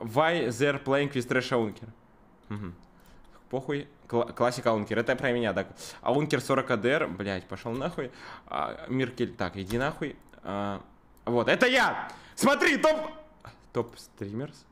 Why they're playing with trash Аункер? Угу. Похуй. Кла классика Аункер. Это про меня, так. Аункер 40 АДР. Блять, пошел нахуй. А, Миркель. Так, иди нахуй. А, вот, это я! Смотри, топ... Топ-стримерс?